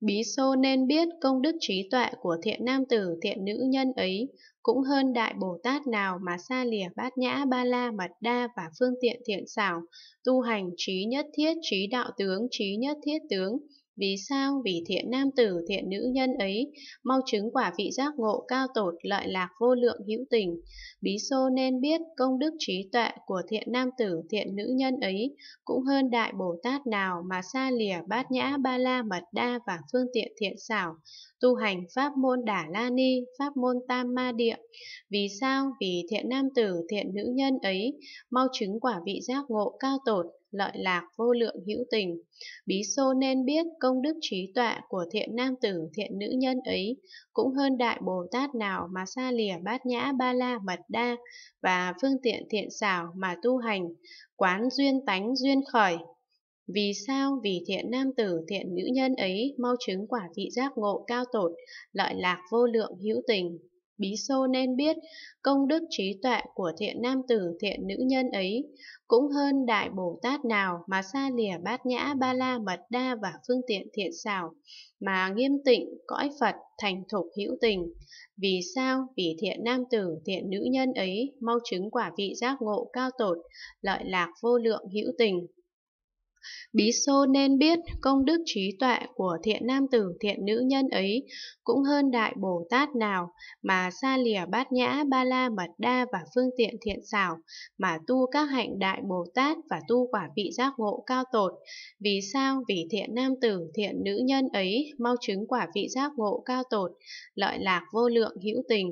Bí Xô nên biết công đức trí tuệ của thiện nam tử thiện nữ nhân ấy cũng hơn đại Bồ Tát nào mà xa lìa bát nhã ba la mật đa và phương tiện thiện xảo, tu hành trí nhất thiết trí đạo tướng trí nhất thiết tướng, vì sao? Vì thiện nam tử, thiện nữ nhân ấy mau chứng quả vị giác ngộ cao tột lợi lạc vô lượng hữu tình. Bí xô nên biết công đức trí tuệ của thiện nam tử, thiện nữ nhân ấy cũng hơn đại Bồ Tát nào mà xa lìa bát nhã ba la mật đa và phương tiện thiện xảo, tu hành pháp môn đả la ni, pháp môn tam ma địa. Vì sao? Vì thiện nam tử, thiện nữ nhân ấy mau chứng quả vị giác ngộ cao tột lợi lạc vô lượng hữu tình. Bí xô nên biết công đức trí tuệ của thiện nam tử thiện nữ nhân ấy cũng hơn đại Bồ Tát nào mà xa lìa bát nhã ba la mật đa và phương tiện thiện xảo mà tu hành, quán duyên tánh duyên khởi. Vì sao? Vì thiện nam tử, thiện nữ nhân ấy mau chứng quả vị giác ngộ cao tột, lợi lạc vô lượng hữu tình. Bí Sô nên biết công đức trí tuệ của thiện nam tử thiện nữ nhân ấy cũng hơn Đại Bồ Tát nào mà xa lìa bát nhã ba la mật đa và phương tiện thiện xảo, mà nghiêm tịnh, cõi Phật, thành thục hữu tình. Vì sao? Vì thiện nam tử thiện nữ nhân ấy mau chứng quả vị giác ngộ cao tột, lợi lạc vô lượng hữu tình. Bí Xô nên biết công đức trí tuệ của thiện nam tử thiện nữ nhân ấy cũng hơn đại Bồ Tát nào mà xa lìa bát nhã, ba la mật đa và phương tiện thiện xảo mà tu các hạnh đại Bồ Tát và tu quả vị giác ngộ cao tột. Vì sao? Vì thiện nam tử thiện nữ nhân ấy mau chứng quả vị giác ngộ cao tột, lợi lạc vô lượng hữu tình.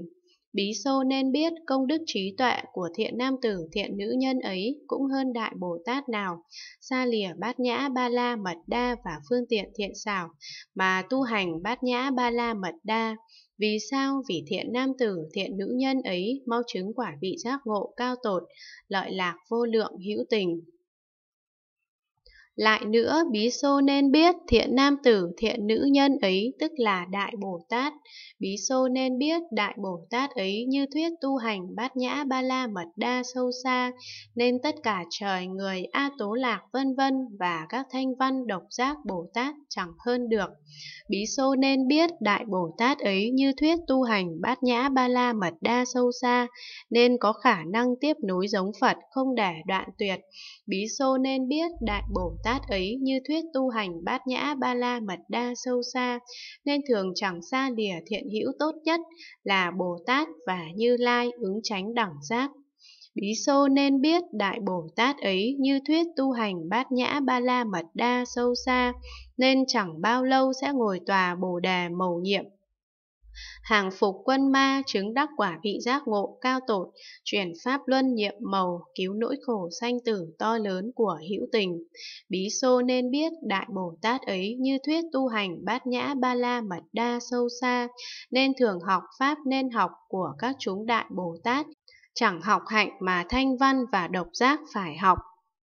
Bí sâu nên biết công đức trí tuệ của thiện nam tử thiện nữ nhân ấy cũng hơn đại Bồ Tát nào, xa lìa bát nhã ba la mật đa và phương tiện thiện xảo, mà tu hành bát nhã ba la mật đa. Vì sao vì thiện nam tử, thiện nữ nhân ấy mau chứng quả vị giác ngộ cao tột, lợi lạc vô lượng hữu tình, lại nữa, Bí Xô nên biết thiện nam tử, thiện nữ nhân ấy tức là Đại Bồ Tát. Bí Xô nên biết Đại Bồ Tát ấy như thuyết tu hành bát nhã ba la mật đa sâu xa, nên tất cả trời người A Tố Lạc vân vân và các thanh văn độc giác Bồ Tát chẳng hơn được. Bí Xô nên biết Đại Bồ Tát ấy như thuyết tu hành bát nhã ba la mật đa sâu xa, nên có khả năng tiếp nối giống Phật không để đoạn tuyệt. Bí Xô nên biết Đại Bồ Tát ấy như thuyết tu hành bát nhã ba la mật đa sâu xa, nên thường chẳng xa lìa thiện hữu tốt nhất là Bồ Tát và Như Lai ứng tránh đẳng giác. Bí Sô nên biết Đại Bồ Tát ấy như thuyết tu hành bát nhã ba la mật đa sâu xa, nên chẳng bao lâu sẽ ngồi tòa Bồ đề mầu nhiệm Hàng phục quân ma chứng đắc quả vị giác ngộ cao tột, chuyển pháp luân nhiệm màu, cứu nỗi khổ sanh tử to lớn của hữu tình. Bí xô nên biết Đại Bồ Tát ấy như thuyết tu hành bát nhã ba la mật đa sâu xa, nên thường học pháp nên học của các chúng Đại Bồ Tát, chẳng học hạnh mà thanh văn và độc giác phải học.